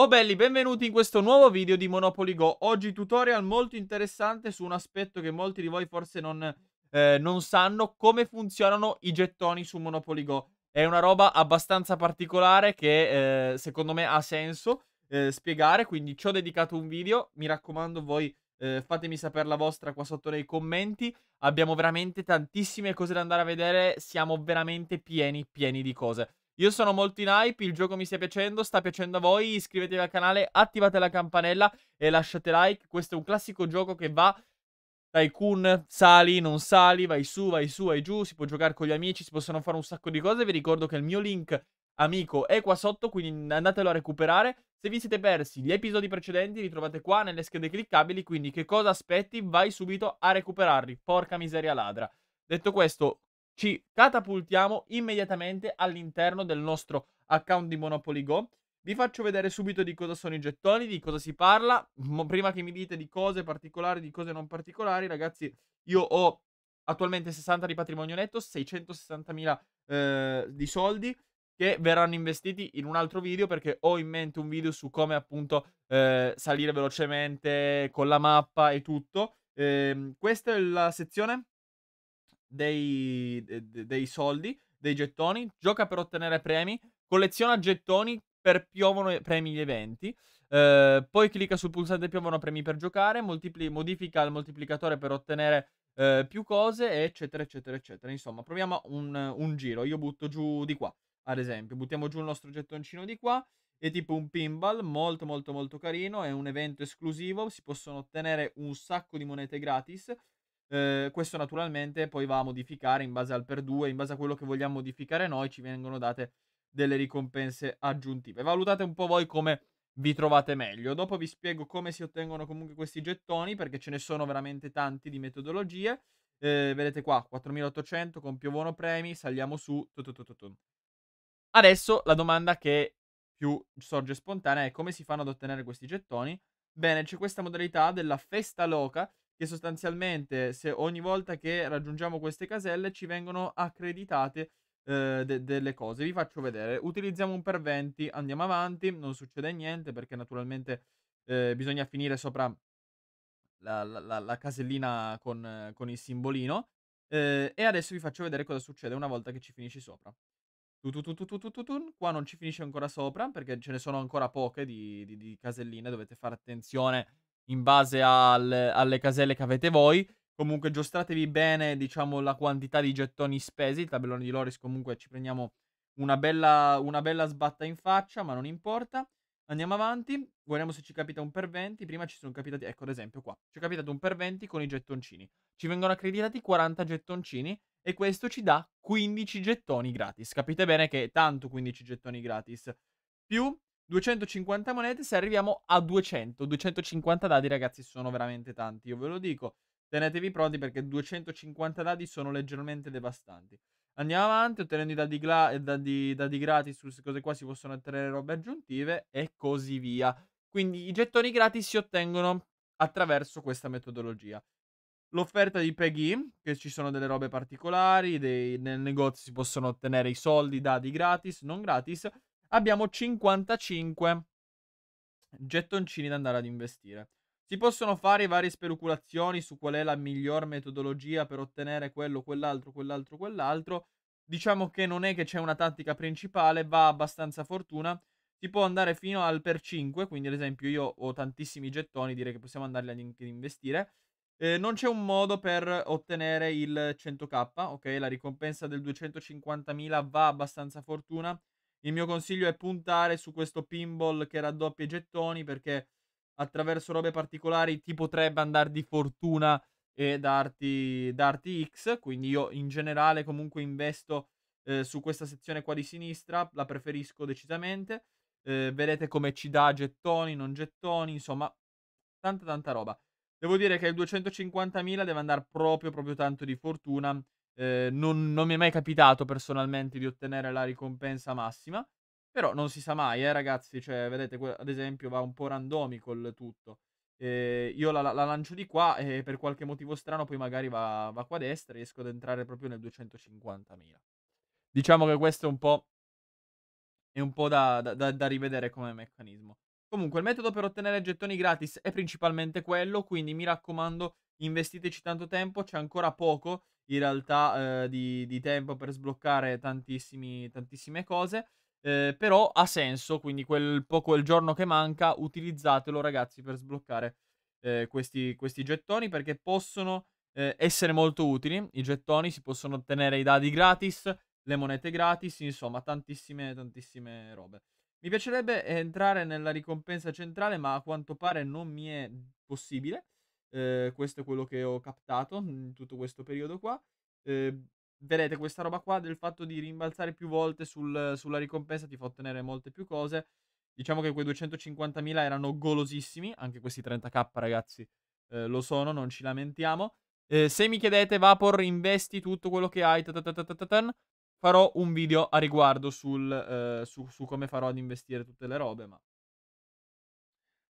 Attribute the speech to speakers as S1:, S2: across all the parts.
S1: Oh belli, benvenuti in questo nuovo video di Monopoly Go. Oggi tutorial molto interessante su un aspetto che molti di voi forse non, eh, non sanno, come funzionano i gettoni su Monopoly Go. È una roba abbastanza particolare che eh, secondo me ha senso eh, spiegare, quindi ci ho dedicato un video. Mi raccomando voi eh, fatemi sapere la vostra qua sotto nei commenti. Abbiamo veramente tantissime cose da andare a vedere, siamo veramente pieni pieni di cose. Io sono molto in hype, il gioco mi sta piacendo, sta piacendo a voi, iscrivetevi al canale, attivate la campanella e lasciate like. Questo è un classico gioco che va Tycoon, sali, non sali, vai su, vai su, vai giù, si può giocare con gli amici, si possono fare un sacco di cose. Vi ricordo che il mio link amico è qua sotto, quindi andatelo a recuperare. Se vi siete persi gli episodi precedenti li trovate qua nelle schede cliccabili, quindi che cosa aspetti? Vai subito a recuperarli, porca miseria ladra. Detto questo, ci catapultiamo immediatamente all'interno del nostro account di Monopoly Go. Vi faccio vedere subito di cosa sono i gettoni, di cosa si parla. Prima che mi dite di cose particolari, di cose non particolari, ragazzi, io ho attualmente 60 di patrimonio netto, 660.000 eh, di soldi che verranno investiti in un altro video perché ho in mente un video su come appunto eh, salire velocemente con la mappa e tutto. Eh, questa è la sezione dei, dei soldi, dei gettoni, gioca per ottenere premi, colleziona gettoni per piovono premi gli eventi. Uh, poi clicca sul pulsante piovono premi per giocare, multipli- modifica il moltiplicatore per ottenere uh, più cose, eccetera, eccetera, eccetera. Insomma, proviamo un, un, giro. Io butto giù di qua, ad esempio. Buttiamo giù il nostro gettoncino di qua. È tipo un pinball, molto molto molto carino, è un evento esclusivo, si possono ottenere un sacco di monete gratis. Eh, questo naturalmente poi va a modificare in base al per 2, in base a quello che vogliamo modificare noi, ci vengono date delle ricompense aggiuntive. Valutate un po' voi come vi trovate meglio. Dopo vi spiego come si ottengono comunque questi gettoni, perché ce ne sono veramente tanti di metodologie. Eh, vedete qua, 4800 con piovono premi, saliamo su. Tututututu. Adesso la domanda che più sorge spontanea è come si fanno ad ottenere questi gettoni. Bene, c'è questa modalità della festa loca che sostanzialmente se ogni volta che raggiungiamo queste caselle ci vengono accreditate eh, de- delle cose. Vi faccio vedere. Utilizziamo un per 20, andiamo avanti, non succede niente perché naturalmente eh, bisogna finire sopra la, la, la casellina con, con, il simbolino. Eh, e adesso vi faccio vedere cosa succede una volta che ci finisci sopra. Qua non ci finisce ancora sopra perché ce ne sono ancora poche di, di, di caselline, dovete fare attenzione in base al, alle caselle che avete voi. Comunque giostratevi bene, diciamo, la quantità di gettoni spesi. Il tabellone di Loris comunque ci prendiamo una bella, una bella sbatta in faccia, ma non importa. Andiamo avanti, guardiamo se ci capita un per 20. Prima ci sono capitati, ecco ad esempio qua, ci è capitato un per 20 con i gettoncini. Ci vengono accreditati 40 gettoncini e questo ci dà 15 gettoni gratis. Capite bene che è tanto 15 gettoni gratis. Più 250 monete, se arriviamo a 200, 250 dadi ragazzi sono veramente tanti, io ve lo dico. Tenetevi pronti perché 250 dadi sono leggermente devastanti. Andiamo avanti, ottenendo i dadi, eh, dadi, dadi gratis su queste cose qua si possono ottenere robe aggiuntive e così via. Quindi i gettoni gratis si ottengono attraverso questa metodologia. L'offerta di Peggy, che ci sono delle robe particolari, dei, nel negozio si possono ottenere i soldi, i dadi gratis, non gratis, abbiamo 55 gettoncini da andare ad investire. Si possono fare varie speculazioni su qual è la miglior metodologia per ottenere quello, quell'altro, quell'altro, quell'altro. Diciamo che non è che c'è una tattica principale, va abbastanza fortuna. Si può andare fino al per 5, quindi ad esempio io ho tantissimi gettoni, direi che possiamo andarli ad, ad investire. Eh, non c'è un modo per ottenere il 100k, ok? La ricompensa del 250.000 va abbastanza fortuna. Il mio consiglio è puntare su questo pinball che raddoppia i gettoni perché attraverso robe particolari ti potrebbe andare di fortuna e darti, darti X. Quindi io in generale comunque investo eh, su questa sezione qua di sinistra, la preferisco decisamente. Eh, vedete come ci dà gettoni, non gettoni, insomma, tanta tanta roba. Devo dire che il 250.000 deve andare proprio proprio tanto di fortuna eh, non, non, mi è mai capitato personalmente di ottenere la ricompensa massima. Però non si sa mai, eh, ragazzi. Cioè, vedete, ad esempio, va un po' randomico il tutto. Eh, io la, la, lancio di qua e per qualche motivo strano poi magari va, va qua a destra e riesco ad entrare proprio nel 250.000. Diciamo che questo è un po', è un po da, da, da rivedere come meccanismo. Comunque, il metodo per ottenere gettoni gratis è principalmente quello, quindi mi raccomando, investiteci tanto tempo, c'è ancora poco in realtà eh, di, di, tempo per sbloccare tantissime cose, eh, però ha senso, quindi quel poco il giorno che manca utilizzatelo ragazzi per sbloccare eh, questi, questi, gettoni perché possono eh, essere molto utili, i gettoni si possono ottenere i dadi gratis, le monete gratis, insomma tantissime, tantissime robe. Mi piacerebbe entrare nella ricompensa centrale ma a quanto pare non mi è possibile. Eh, questo è quello che ho captato in mhmm, tutto questo periodo qua. Eh, vedete questa roba qua del fatto di rimbalzare più volte sul, sulla ricompensa ti fa ottenere molte più cose. Diciamo che quei 250.000 erano golosissimi, anche questi 30k ragazzi eh, lo sono, non ci lamentiamo. Ehm, se mi chiedete Vapor investi tutto quello che hai, farò un video a riguardo sul, ehm, su, su come farò ad investire tutte le robe, ma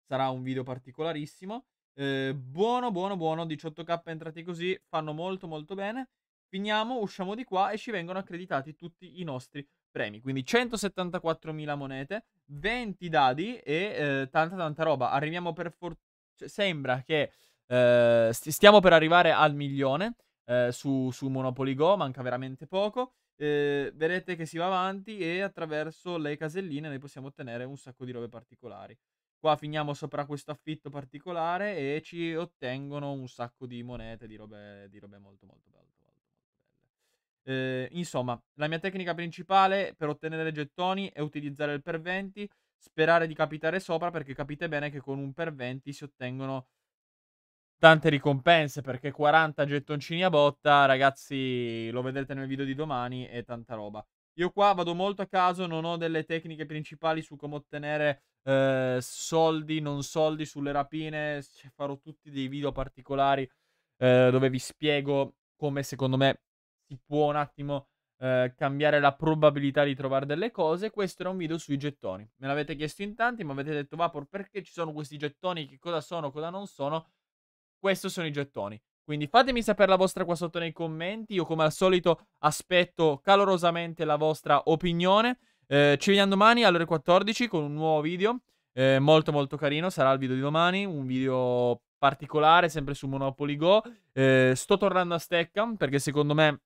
S1: sarà un video particolarissimo. Ehm, buono, buono, buono. 18k entrati così, fanno molto, molto bene. Finiamo, usciamo di qua e ci vengono accreditati tutti i nostri premi. Quindi 174.000 monete, 20 dadi e eh, tanta, tanta roba. Arriviamo per fortuna. Cioè, sembra che eh, stiamo per arrivare al milione ehm, su, su Monopoly Go, manca veramente poco. Eh, vedete che si va avanti e attraverso le caselline noi possiamo ottenere un sacco di robe particolari. Qua finiamo sopra questo affitto particolare e ci ottengono un sacco di monete, di robe, di robe molto, molto, molto, molto, molto belle. Eh, insomma, la mia tecnica principale per ottenere gettoni è utilizzare il per 20, sperare di capitare sopra perché capite bene che con un per 20 si ottengono tante ricompense perché 40 gettoncini a botta, ragazzi, lo vedrete nel video di domani, è tanta roba. Io qua vado molto a caso, non ho delle tecniche principali su come ottenere eh, soldi, non soldi sulle rapine. Cioè, farò tutti dei video particolari eh, dove vi spiego come secondo me si può un attimo eh, cambiare la probabilità di trovare delle cose. Questo era un video sui gettoni. Me l'avete chiesto in tanti, mi avete detto Vapor perché ci sono questi gettoni, che cosa sono, cosa non sono. Questi sono i gettoni. Quindi fatemi sapere la vostra qua sotto nei commenti. Io come al solito aspetto calorosamente la vostra opinione. Eh, ci vediamo domani alle ore 14 con un nuovo video. Eh, molto molto carino, sarà il video di domani, un video particolare sempre su Monopoly Go. Eh, sto tornando a stecca perché secondo me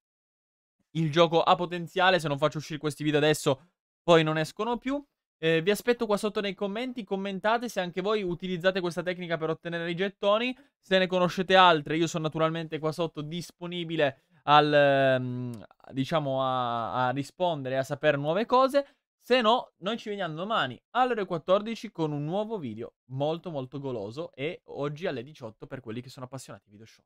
S1: il gioco ha potenziale, se non faccio uscire questi video adesso poi non escono più. Eh, vi aspetto qua sotto nei commenti, commentate se anche voi utilizzate questa tecnica per ottenere i gettoni, se ne conoscete altre, io sono naturalmente qua sotto disponibile al, ehm, diciamo, a, a rispondere, a sapere nuove cose, se no noi ci vediamo domani alle ore 14 con un nuovo video molto molto goloso e oggi alle 18 per quelli che sono appassionati di video show.